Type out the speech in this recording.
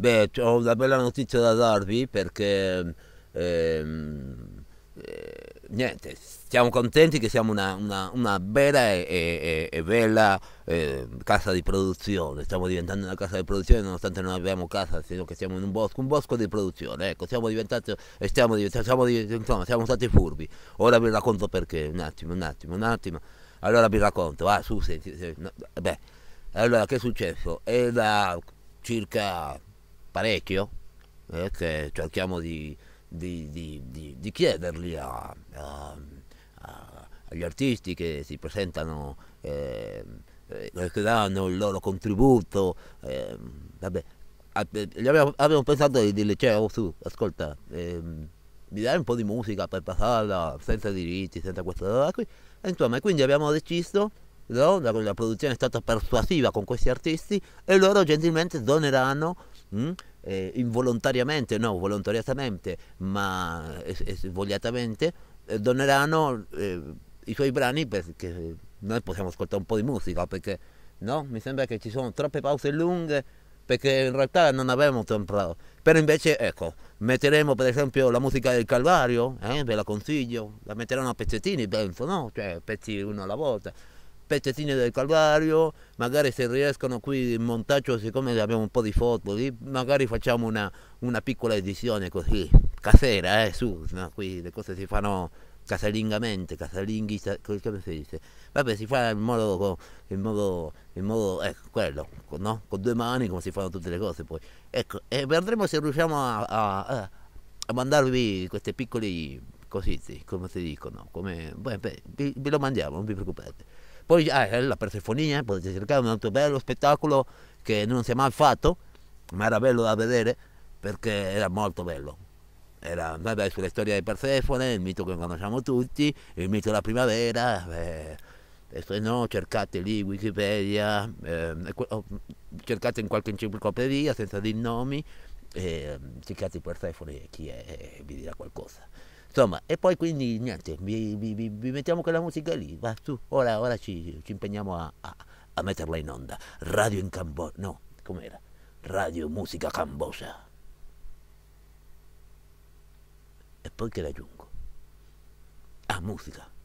Beh, ho una bella notizia da darvi perché ehm, eh, niente, siamo contenti che siamo una, una, una bella e, e, e bella eh, casa di produzione, stiamo diventando una casa di produzione nonostante non abbiamo casa, sino che siamo in un bosco, un bosco di produzione, ecco, siamo diventati, stiamo diventando, insomma, siamo stati furbi, ora vi racconto perché, un attimo, un attimo, un attimo, allora vi racconto, va ah, su, senti, senti no, beh, allora che è successo? È da circa parecchio, eh, che cerchiamo di, di, di, di chiederli a, a, a, agli artisti che si presentano, eh, eh che danno il loro contributo. Ehm, eh, vabbè, abbiamo, abbiamo, pensato di dirgli, cioè, oh, su, ascolta, ehm, mi dai un po' di musica per passarla senza diritti, senza questa roba qui. Insomma, quindi abbiamo deciso, no? la, la, produzione è stata persuasiva con questi artisti e loro gentilmente doneranno Mm? Eh, involontariamente, no, volontariamente, ma eh, svogliatamente, eh, doneranno eh, i suoi brani perché noi possiamo ascoltare un po' di musica, perché no? mi sembra che ci sono troppe pause lunghe, perché in realtà non abbiamo tempo. Però invece, ecco, metteremo per esempio la musica del Calvario, eh, ve la consiglio, la metteranno a pezzettini, penso, no? Cioè, pezzi uno alla volta pezzettini del Calvario, magari se riescono qui in montaggio, siccome abbiamo un po' di foto, magari facciamo una, una piccola edizione così, casera, eh, su, no? qui le cose si fanno casalingamente, casalinghi, come si dice? Vabbè, si fa in modo, in modo, in modo ecco, quello, no? Con due mani come si fanno tutte le cose poi. Ecco, e vedremo se riusciamo a, a, a mandarvi questi piccoli così, come si dicono, come, beh, beh, vi, vi lo mandiamo, non vi preoccupate. Poi ah, eh, la persefonia, eh, potete cercare un altro bello spettacolo che non si è mai fatto, ma era bello da vedere perché era molto bello. Era vabbè, sulle storia di Persefone, il mito che conosciamo tutti, il mito della primavera. Eh, e se no cercate lì Wikipedia, eh, cercate in qualche enciclopedia senza dei nomi, eh, cercate Persefone chi è e vi dirà qualcosa. Insomma, e poi quindi niente, vi, vi, vi mettiamo quella musica lì, va su, ora, ora ci, ci, impegniamo a, a, a, metterla in onda. Radio in Cambogia, no, com'era? Radio Musica Cambogia. E poi che raggiungo? Ah, musica.